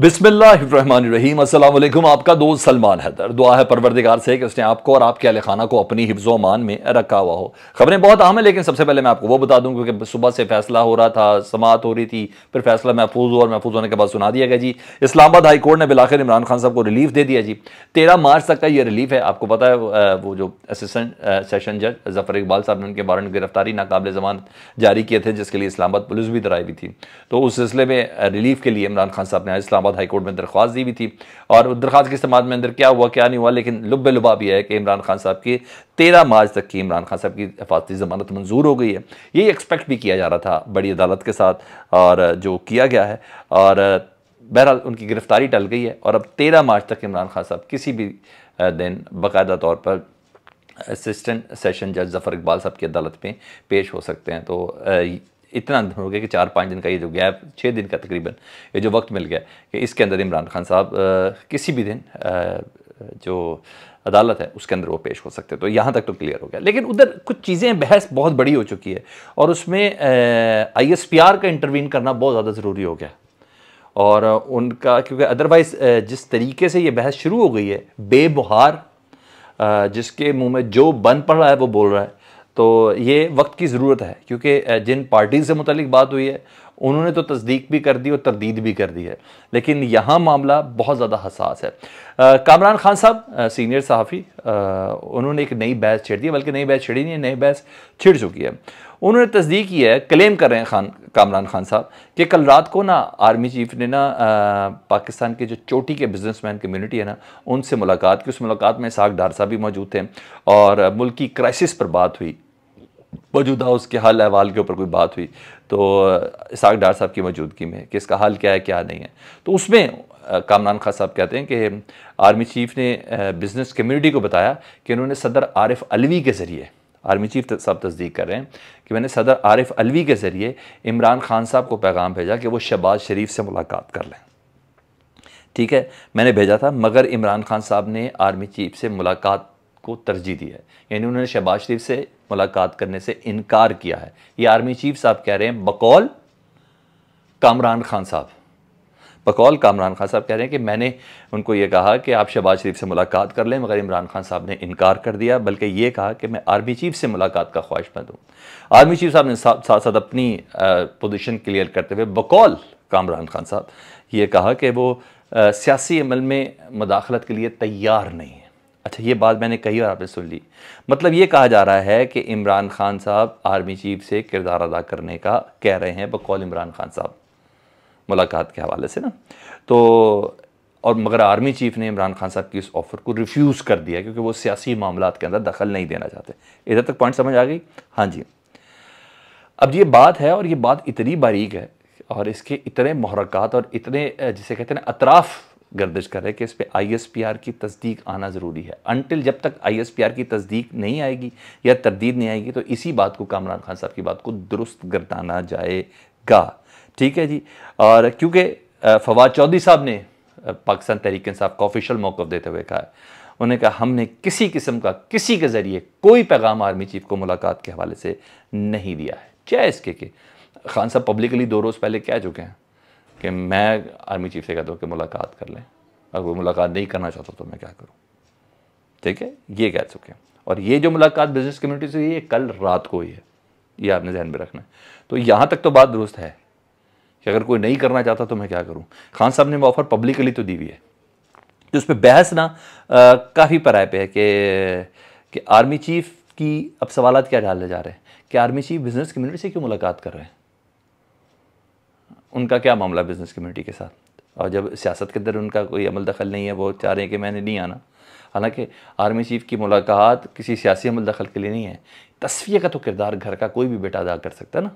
बिस्मिल्लाम असलम आपका दोस्त सलमान हैदर दुआ है परवरदिगार से कि उसने आपको और आपके अल खाना को अपनी मान में रखा हुआ हो खबरें बहुत आम है लेकिन सबसे पहले मैं आपको वो बता दूं क्योंकि सुबह से फैसला हो रहा था समात हो रही थी फिर फैसला महफूज हुआ और महफूज होने के बाद सुना दिया गया जी इस्लामाबाद हाई कोर्ट ने बिलाखिर इमरान खान साहब को रिलीफ दे दिया जी तेरह मार्च तक का ये रिलीफ है आपको पता है वो जो असिस्टेंट सेशन जज जफर इकबाल साहब ने उनके बारे में गिरफ्तारी नाकबले जमान जारी किए थे जिसके लिए इस्लामाबाद पुलिस भी दराई हुई थी तो उस सिलसिले में रिलीफ के लिए इमरान खान साहब ने इस्लामाबाद बाद हाईकोर्ट में दरख्वास्त दी भी थी और दरख्वास्त के समाज में अंदर क्या हुआ क्या नहीं हुआ लेकिन लुब लुबाब यह है कि इमरान खान साहब की तेरह मार्च तक की इमरान खान साहब की हिफाजती जमानत मंजूर हो गई है यही एक्सपेक्ट भी किया जा रहा था बड़ी अदालत के साथ और जो किया गया है और बहरहाल उनकी गिरफ्तारी टल गई है और अब तेरह मार्च तक इमरान खान साहब किसी भी दिन बाकायदा तौर पर असिस्टेंट सेशन जज जफ़र इकबाल साहब की अदालत में पेश हो सकते हैं तो इतना हो गया कि चार पाँच दिन का ये जो गैप छः दिन का तकरीबन ये जो वक्त मिल गया कि इसके अंदर इमरान खान साहब किसी भी दिन जो अदालत है उसके अंदर वो पेश हो सकते तो यहाँ तक तो क्लियर हो गया लेकिन उधर कुछ चीज़ें बहस बहुत बड़ी हो चुकी है और उसमें आई एस पी आर का इंटरवीन करना बहुत ज़्यादा ज़रूरी हो गया और उनका क्योंकि अदरवाइज़ जिस तरीके से ये बहस शुरू हो गई है बेबुहार जिसके मुंह में जो बन पड़ रहा है वो बोल रहा है तो ये वक्त की ज़रूरत है क्योंकि जिन पार्टी से मुतलिक बात हुई है उन्होंने तो तस्दीक भी कर दी और तरदीद भी कर दी है लेकिन यहाँ मामला बहुत ज़्यादा हसास है कामरान खान साहब सीनियर सहाफ़ी उन्होंने एक नई बहस छेड़ दी है बल्कि नई बहस छेड़ी नहीं है नई बहस छिड़ चुकी है उन्होंने तस्दीक की है क्लेम कर रहे हैं खान कामरान खान साहब कि कल रात को ना आर्मी चीफ ने ना पाकिस्तान के जो चोटी के बिजनेसमैन कम्युनिटी है ना उनसे मुलाकात की उस मुलाकात में साग डार साहब भी मौजूद थे और मुल्क की क्राइसिस पर बात हुई मौजूदा उसके हल अहवाल के ऊपर कोई बात हुई तो इसाक डार साहब की मौजूदगी में कि इसका हल क्या है क्या नहीं है तो उसमें कामरान खान साहब कहते हैं कि आर्मी चीफ ने बिज़नेस कम्युनिटी को बताया कि उन्होंने सदर आरिफ अलवी के ज़रिए आर्मी चीफ साहब तस्दीक कर रहे हैं कि मैंने सदर आरिफ अलवी के ज़रिए इमरान खान साहब को पैगाम भेजा कि वो शहबाज शरीफ से मुलाकात कर लें ठीक है मैंने भेजा था मगर इमरान खान साहब ने आर्मी चीफ से मुलाकात को तरजीह दी है यानी उन्होंने शहबाज शरीफ से मुलाकात करने से इनकार किया है ये आर्मी चीफ साहब कह रहे हैं बकौल कामरान खान साहब बकौल कामरान खान साहब कह रहे हैं कि मैंने उनको ये कहा कि आप शहबाज शरीफ से मुलाकात कर लें मगर इमरान खान साहब ने इनकार कर दिया बल्कि ये कहा कि मैं आर्मी चीफ से मुलाकात का ख्वाहिशमंद हूँ आर्मी चीफ साहब ने साथ साथ अपनी पोजिशन क्लियर करते हुए बकौल कामरान खान साहब ये कहा कि वो सियासी अमल में मुदाखलत के लिए तैयार नहीं अच्छा ये बात मैंने कही और आपने सुन ली मतलब ये कहा जा रहा है कि इमरान खान साहब आर्मी चीफ से किरदार अदा करने का कह रहे हैं बकौल इमरान खान साहब मुलाकात के हवाले से ना तो और मगर आर्मी चीफ ने इमरान खान साहब की इस ऑफ़र को रिफ्यूज़ कर दिया क्योंकि वो सियासी मामला के अंदर दखल नहीं देना चाहते इधर तक पॉइंट समझ आ गई हाँ जी अब ये बात है और ये बात इतनी बारीक है और इसके इतने महरक़ात और इतने जिसे कहते हैं ना अतराफ़ गर्दिश कर रहे हैं कि इस पर आई की तस्दीक आना ज़रूरी है अनटिल जब तक आई की तस्दीक नहीं आएगी या तरदीद नहीं आएगी तो इसी बात को कामरान खान साहब की बात को दुरुस्त गर्दाना जाएगा ठीक है जी और क्योंकि फवाद चौधरी साहब ने पाकिस्तान तहरीक साहब का ऑफिशियल मौक़ देते हुए कहा है कहा हमने किसी किस्म का किसी के ज़रिए कोई पैगाम आर्मी चीफ को मुलाकात के हवाले से नहीं दिया है चाहे इसके के खान साहब पब्लिकली दो रोज़ पहले कह चुके हैं कि मैं आर्मी चीफ से कहता हूँ कि मुलाकात कर लें अगर वो मुलाकात नहीं करना चाहता तो मैं क्या करूँ ठीक है ये कह चुके हैं और ये जो मुलाकात बिजनेस कम्युनिटी से हुई है कल रात को हुई है ये आपने जहन में रखना है तो यहाँ तक तो बात दुरुस्त है कि अगर कोई नहीं करना चाहता तो मैं क्या करूँ खान साहब ने वो ऑफ़र पब्लिकली तो दी हुई है तो उस पर बहस ना काफ़ी पराय पे है कि कि आर्मी चीफ की अब सवाल क्या डालने जा रहे हैं कि आर्मी चीफ बिजनेस कम्युनिटी से क्यों मुलाकात कर रहे हैं उनका क्या मामला बिज़नेस कम्यूनिटी के साथ और जब सियासत के अंदर उनका कोई अमल दखल नहीं है वो चाह रहे हैं कि मैंने नहीं आना हालांकि आर्मी चीफ की मुलाकात किसी सियासी अमल दखल के लिए नहीं है तस्वीर का तो किरदार घर का कोई भी बेटा अदा कर सकता है ना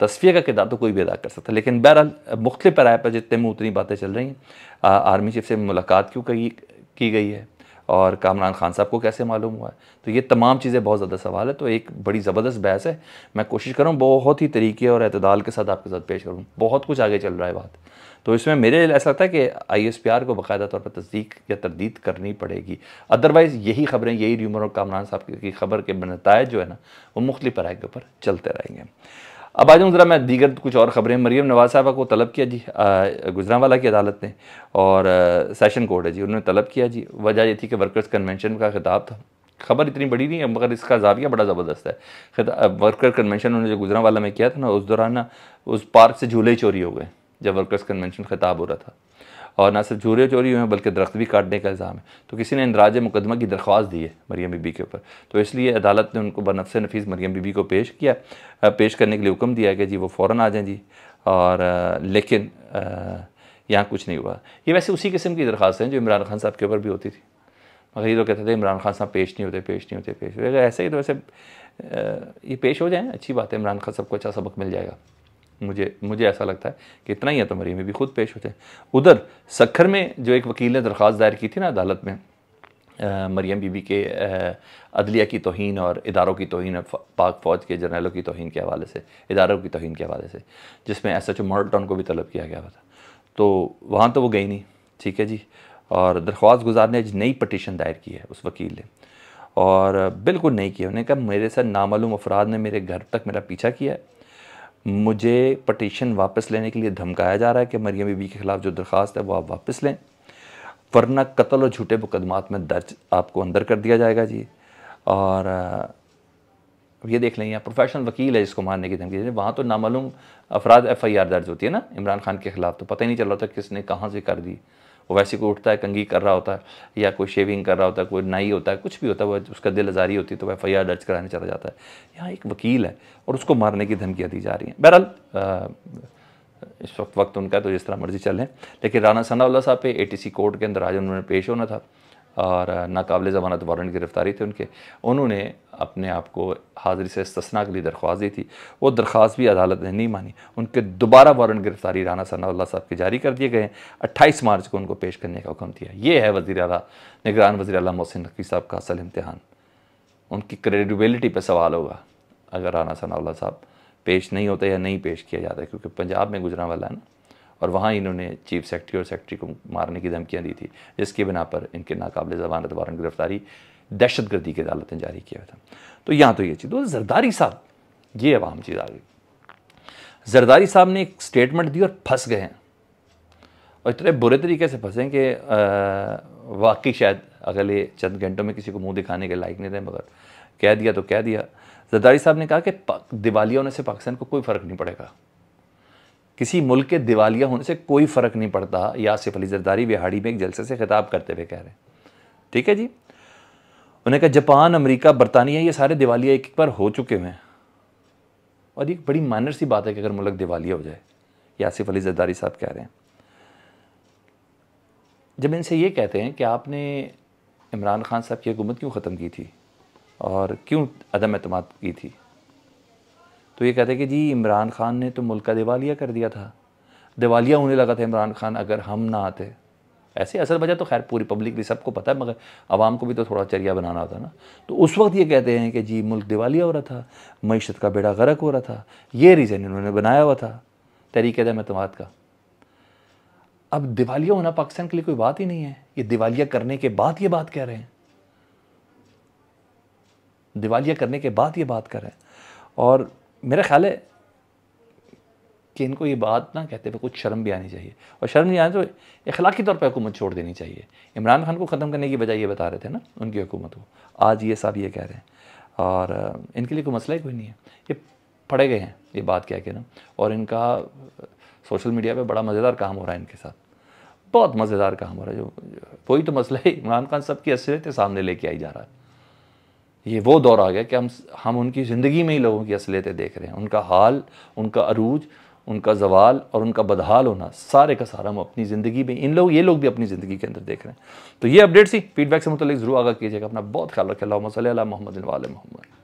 तस्वीर का किरदार तो कोई भी अदा कर सकता है लेकिन बहरहाल मुख्तलिफ पर जितने में उतनी बातें चल रही हैं आर्मी चीफ से मुलाकात क्यों की गई है और कामरान खान साहब को कैसे मालूम हुआ है तो ये तमाम चीज़ें बहुत ज़्यादा सवाल है तो एक बड़ी ज़बरदस्त बहस है मैं कोशिश करूँ बहुत ही तरीके और अतदाल के साथ आपके साथ पेश करूँ बहुत कुछ आगे चल रहा है बात तो इसमें मेरे ऐसा था कि आई एस पी आर को बाकायदा तौर पर तस्दीक या तरदीद करनी पड़ेगी अदरवाइज़ यही खबरें यही र्यूमर और कामरान साहब की खबर के नतज जो है ना वो मुख्तलि पराय के ऊपर चलते रहेंगे अब आ जाऊँ ज़रा मैं दीगर कुछ और ख़बरें मरीम नवाज़ साहबा को तलब किया जी गुजरावाला की अदालत ने और आ, सेशन कोर्ट है जी उन्होंने तलब किया जी वजह ये थी कि वर्कर्स कन्वेंशन का खिताब था खबर इतनी बड़ी नहीं है मगर इसका जाविया बड़ा ज़बरदस्त है वर्कर कन्वेंशन उन्होंने जो गुजरावाला में किया था ना उस दौरान ना उस पार्क से झूले चोरी हो गए जब वर्कर्स कन्वेंशन खिताब हो रहा था और ना सिर्फ झूरे चोरी हुए हैं बल्कि दरख्त भी काटने का इल्ज़ाम है तो किसी ने इंदराज मुकदमा की दरख्वास्त दी है मरियम बीबी के ऊपर तो इसलिए अदालत ने उनको बनफस नफीस मरियम बीबी को पेश किया पेश करने के लिए हुक्म दिया कि जी वो फ़ौर आ जाएँ जी और लेकिन यहाँ कुछ नहीं हुआ ये वैसे उसी किस्म की दरख्वास्त हैं जो इमरान खान साहब के ऊपर भी होती थी मगर ये लोग कहते थे इमरान खान साहब पेश नहीं होते पेश नहीं होते पेश होते ऐसे ही तो वैसे ये पेश हो जाए अच्छी बात है इमरान खान साहब को अच्छा सबक मिल जाएगा मुझे मुझे ऐसा लगता है कि इतना ही है तो में भी खुद पेश होते हैं उधर सखर में जो एक वकील ने दरख्वास्त दायर की थी ना अदालत में मरियम बीबी के अदलिया की तोहन और इदारों की तोहन और पाक फ़ौज के जर्नलों की तोहन के हवाले से इदारों की तोहन के हवाले से जिसमें S H O model town को भी तलब किया गया था तो वहाँ तो वो गई नहीं ठीक है जी और दरख्वास्त गुजार ने आज नई पटिशन दायर की है उस वकील ने और बिल्कुल नहीं किया उन्होंने कहा मेरे साथ नामालूम अफराद ने मेरे घर तक मेरा पीछा किया है मुझे पटिशन वापस लेने के लिए धमकाया जा रहा है कि मरियम बीबी के ख़िलाफ़ जो दरख्वास्त है वो आप वापस लें वरना कत्ल और झूठे मुकदमात में दर्ज आपको अंदर कर दिया जाएगा जी और ये देख लेंगे यहाँ प्रोफेशनल वकील है जिसको मारने की धमकी वहाँ तो नामालूम अफराद एफ आई आर दर्ज होती है ना इमरान खान के ख़िलाफ़ तो पता ही नहीं चल रहा था किसने कहाँ से कर दी वो वैसे कोई उठता है कंगी कर रहा होता है या कोई शेविंग कर रहा होता है कोई नाई होता है कुछ भी होता है वह उसका दिल आजारी होती है तो वह एफ दर्ज कराने चला जाता है यहाँ एक वकील है और उसको मारने की धमकियाँ दी जा रही हैं बहरहाल इस वक्त वक्त उनका तो जिस तरह मर्जी चलें लेकिन राना सनाउल्ला साहब पे ए कोर्ट के अंदर आज उन्होंने पेश होना था और नाकबिल ज़मानत वारंट गिरफ़्तारी थे उनके उन्होंने अपने आप को हाज़िरी से इस्तना के लिए दरख्वास्त दी थी वो दरख्वास्त भी अदालत ने नहीं मानी उनके दोबारा वारंट गिरफ़्तारी राना सना साहब के जारी कर दिए गए हैं अट्ठाईस मार्च को उनको पेश करने का हुक्म दिया ये है वजी अला निगरान वजी अल मोहसिन नकवी साहब का असल इम्तहान उनकी क्रेडिबिलिटी पर सवाल होगा अगर राना सना साहब पेश नहीं होते या नहीं पेश किया जाता क्योंकि पंजाब में गुजरा वाला है ना और वहाँ इन्होंने चीफ सेक्रेटरी और सेक्रेटरी को मारने की धमकियाँ दी थी जिसके बिना पर इनके नाकबले जबान अतबारों की गिरफ्तारी दहशत गर्दी की अदालत ने जारी किया था तो यहाँ तो ये चीज़ तो जरदारी साहब ये अब अहम चीज़ आ गई जरदारी साहब ने एक स्टेटमेंट दी और फंस गए हैं और इतने बुरे तरीके से फंसे कि वाकई शायद अगले चंद घंटों में किसी को मुंह दिखाने के लायक नहीं थे मगर कह दिया तो कह दिया जरदारी साहब ने कहा कि दिवालिया होने से पाकिस्तान को कोई फ़र्क नहीं पड़ेगा किसी मुल्क के दिवालिया होने से कोई फ़र्क नहीं पड़ता यासिफ अली जरदारी बिहाड़ी में एक जलसे से खिताब करते हुए कह रहे हैं ठीक है जी उन्हें कहा जापान अमेरिका बरतानिया ये सारे दिवालिया एक एक बार हो चुके हुए हैं और ये बड़ी माइनर सी बात है कि अगर मुल्क दिवालिया हो जाए यासिफ अली जरदारी साहब कह रहे हैं जब इनसे ये कहते हैं कि आपने इमरान खान साहब की हुकूमत क्यों ख़त्म की थी और क्यों अदम अतमाद की थी तो ये कहते हैं कि जी इमरान खान ने तो मुल्क का दिवालिया कर दिया था दिवालिया होने लगा था इमरान खान अगर हम ना आते ऐसे असल वजह तो खैर पूरी पब्लिक भी सबको पता है मगर आवाम को भी तो थोड़ा चरिया बनाना होता ना तो उस वक्त ये कहते हैं कि जी मुल्क दिवालिया हो रहा था मीशत का बेड़ा गर्क हो रहा था ये रीज़न इन्होंने बनाया हुआ था तहरीक मतमात का अब दिवालिया होना पाकिस्तान के लिए कोई बात ही नहीं है ये दिवालिया करने के बाद ये बात कह रहे हैं दिवालिया करने के बाद ये बात कर रहे हैं और मेरा ख्याल है कि इनको ये बात ना कहते हुए कुछ शर्म भी आनी चाहिए और शर्म नहीं आने तो इखलाकी तौर पर हुकूमत छोड़ देनी चाहिए इमरान खान को ख़त्म करने की बजाय ये बता रहे थे ना उनकी हुकूमत को आज ये साहब ये कह रहे हैं और इनके लिए कोई मसला ही कोई नहीं है ये पड़े गए हैं ये बात कह के ना और इनका सोशल मीडिया पर बड़ा मज़ेदार काम हो रहा है इनके साथ बहुत मज़ेदार काम हो रहा है जो वही तो मसला है इमरान खान सबकी की सामने लेके आई जा रहा है ये वो दौर आ गया कि हम हम उनकी ज़िंदगी में ही लोगों की असलियतें देख रहे हैं उनका हाल उनका अरूज उनका जवाल और उनका बदहाल होना सारे का सारा हम अपनी ज़िंदगी में इन लोग ये लोग भी अपनी ज़िंदगी के अंदर देख रहे हैं तो ये अपडेट्स ही फीडबैक से मतलब ज़रूर आगा कीजिएगा अपना बहुत ख्याल रखें मोहम्मद मोहम्मद